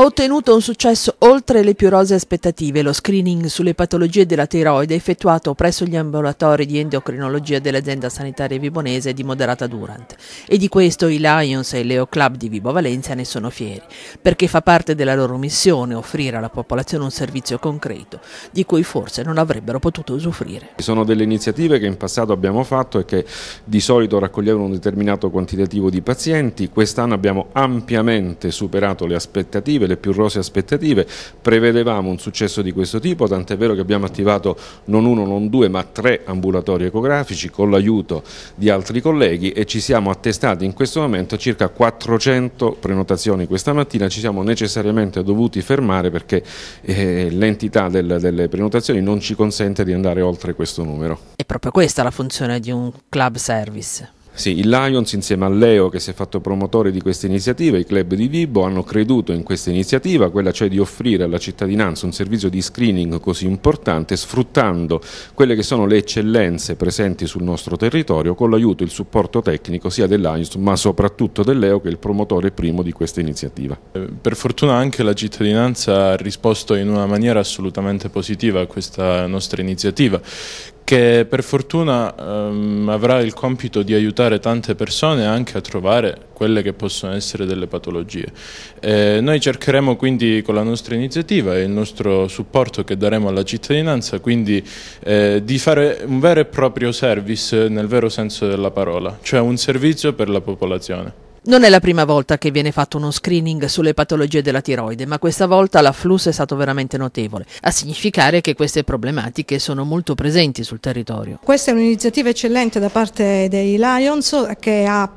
Ha ottenuto un successo oltre le più rose aspettative lo screening sulle patologie della tiroide effettuato presso gli ambulatori di endocrinologia dell'azienda sanitaria vibonese di Moderata Durant. E di questo i Lions e il Leo Club di Vibo Valencia ne sono fieri, perché fa parte della loro missione offrire alla popolazione un servizio concreto, di cui forse non avrebbero potuto usufruire. sono delle iniziative che in passato abbiamo fatto e che di solito raccoglievano un determinato quantitativo di pazienti, quest'anno abbiamo ampiamente superato le aspettative le più rose aspettative, prevedevamo un successo di questo tipo, tant'è vero che abbiamo attivato non uno, non due, ma tre ambulatori ecografici con l'aiuto di altri colleghi e ci siamo attestati in questo momento circa 400 prenotazioni questa mattina, ci siamo necessariamente dovuti fermare perché eh, l'entità del, delle prenotazioni non ci consente di andare oltre questo numero. È proprio questa la funzione di un club service. Sì, il Lions insieme a Leo che si è fatto promotore di questa iniziativa, i club di Vibo hanno creduto in questa iniziativa, quella cioè di offrire alla cittadinanza un servizio di screening così importante sfruttando quelle che sono le eccellenze presenti sul nostro territorio con l'aiuto e il supporto tecnico sia del Lions ma soprattutto del Leo che è il promotore primo di questa iniziativa. Eh, per fortuna anche la cittadinanza ha risposto in una maniera assolutamente positiva a questa nostra iniziativa che per fortuna ehm, avrà il compito di aiutare tante persone anche a trovare quelle che possono essere delle patologie. Eh, noi cercheremo quindi con la nostra iniziativa e il nostro supporto che daremo alla cittadinanza quindi eh, di fare un vero e proprio service nel vero senso della parola, cioè un servizio per la popolazione. Non è la prima volta che viene fatto uno screening sulle patologie della tiroide, ma questa volta l'afflusso è stato veramente notevole, a significare che queste problematiche sono molto presenti sul territorio. Questa è un'iniziativa eccellente da parte dei Lions che ha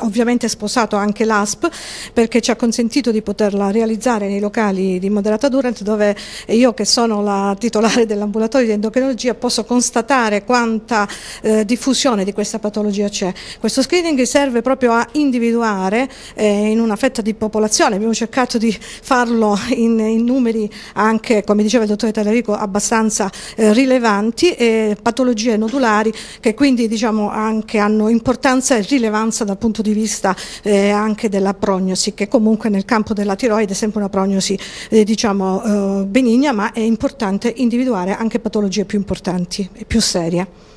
ovviamente sposato anche l'ASP perché ci ha consentito di poterla realizzare nei locali di Moderata Durant dove io che sono la titolare dell'ambulatorio di endocrinologia posso constatare quanta eh, diffusione di questa patologia c'è. Questo screening serve proprio a individuare individuare eh, in una fetta di popolazione, abbiamo cercato di farlo in, in numeri anche, come diceva il dottore Tallarico, abbastanza eh, rilevanti, eh, patologie nodulari che quindi diciamo, anche hanno importanza e rilevanza dal punto di vista eh, anche della prognosi, che comunque nel campo della tiroide è sempre una prognosi eh, diciamo, eh, benigna, ma è importante individuare anche patologie più importanti e più serie.